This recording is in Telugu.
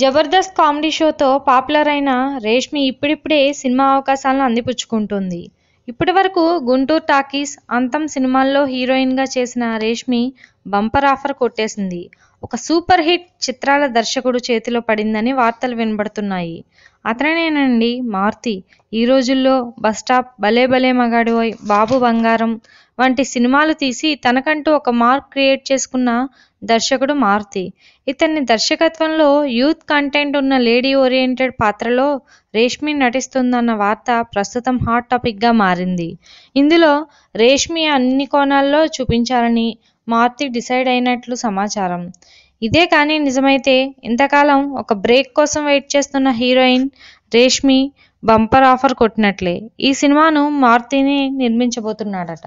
జబర్దస్త్ కామెడీ షోతో పాపులర్ అయిన రేష్మి ఇప్పుడిప్పుడే సినిమా అవకాశాలను అందిపుచ్చుకుంటుంది ఇప్పటి వరకు గుంటూరు టాకీస్ అంతం సినిమాల్లో హీరోయిన్గా చేసిన రేష్మి బంపర్ ఆఫర్ కొట్టేసింది ఒక సూపర్ హిట్ చిత్రాల దర్శకుడు చేతిలో పడిందని వార్తలు వినబడుతున్నాయి అతనేనండి మారుతి ఈ రోజుల్లో బస్టాప్ భలే భలే మగాడు బాబు బంగారం వంటి సినిమాలు తీసి తనకంటూ ఒక మార్క్ క్రియేట్ చేసుకున్న దర్శకుడు మారుతి ఇతన్ని దర్శకత్వంలో యూత్ కంటెంట్ ఉన్న లేడీ ఓరియంటెడ్ పాత్రలో రేష్మి నటిస్తుందన్న వార్త ప్రస్తుతం హాట్ టాపిక్గా మారింది ఇందులో రేష్మి అన్ని కోణాల్లో చూపించాలని మారుతి డిసైడ్ అయినట్లు సమాచారం ఇదే కానీ నిజమైతే ఇంతకాలం ఒక బ్రేక్ కోసం వెయిట్ చేస్తున్న హీరోయిన్ రేష్మి బంపర్ ఆఫర్ కొట్టినట్లే ఈ సినిమాను మారుతిని నిర్మించబోతున్నాడట